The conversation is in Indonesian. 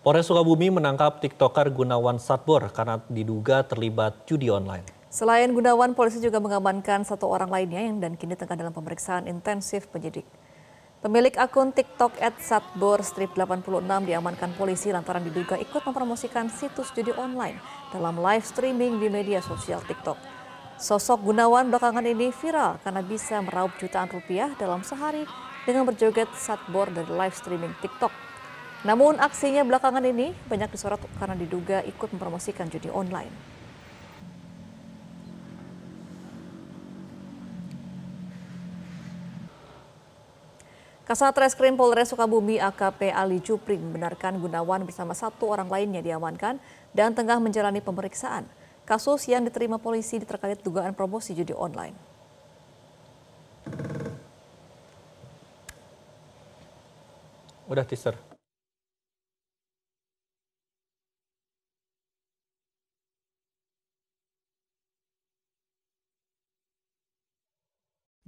Polres Sukabumi menangkap TikToker Gunawan Satbor karena diduga terlibat judi online. Selain Gunawan, polisi juga mengamankan satu orang lainnya yang dan kini tengah dalam pemeriksaan intensif penyidik. Pemilik akun TikTok at Satbor Strip 86 diamankan polisi lantaran diduga ikut mempromosikan situs judi online dalam live streaming di media sosial TikTok. Sosok Gunawan belakangan ini viral karena bisa meraup jutaan rupiah dalam sehari dengan berjoget Satbor dari live streaming TikTok namun aksinya belakangan ini banyak disorot karena diduga ikut mempromosikan judi online. Kasat Reskrim Polres Sukabumi AKP Ali Jupri membenarkan Gunawan bersama satu orang lainnya diamankan dan tengah menjalani pemeriksaan. Kasus yang diterima polisi terkait dugaan promosi judi online. Udah teaser.